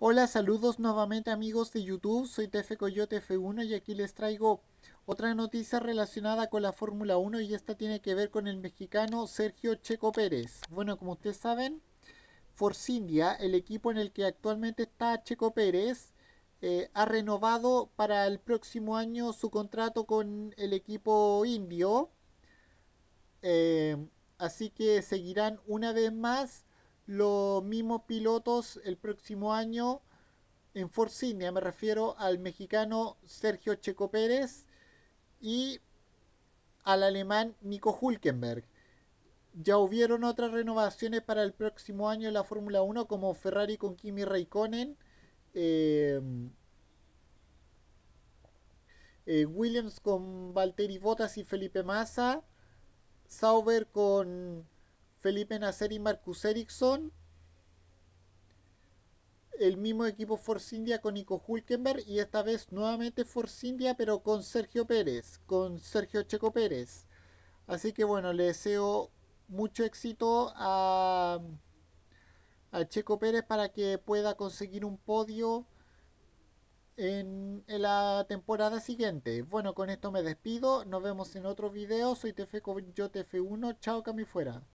Hola, saludos nuevamente amigos de YouTube, soy TF Coyote F1 y aquí les traigo otra noticia relacionada con la Fórmula 1 y esta tiene que ver con el mexicano Sergio Checo Pérez. Bueno, como ustedes saben, Force India, el equipo en el que actualmente está Checo Pérez, eh, ha renovado para el próximo año su contrato con el equipo indio. Eh, así que seguirán una vez más los mismos pilotos el próximo año en Force India. ¿eh? Me refiero al mexicano Sergio Checo Pérez y al alemán Nico Hulkenberg. Ya hubieron otras renovaciones para el próximo año en la Fórmula 1 como Ferrari con Kimi Raikkonen, em, eh, Williams con Valtteri Bottas y Felipe Massa, Sauber con Felipe Nasser y Marcus Ericsson. El mismo equipo Force India con Nico Hulkenberg y esta vez nuevamente Force India pero con Sergio Pérez, con Sergio Checo Pérez. Así que bueno, le deseo mucho éxito a, Checo Pérez para que pueda conseguir un podio en, la temporada siguiente. Bueno, con esto me despido. Nos vemos en otro video. Soy TF con TF1. Chao, Cami fuera.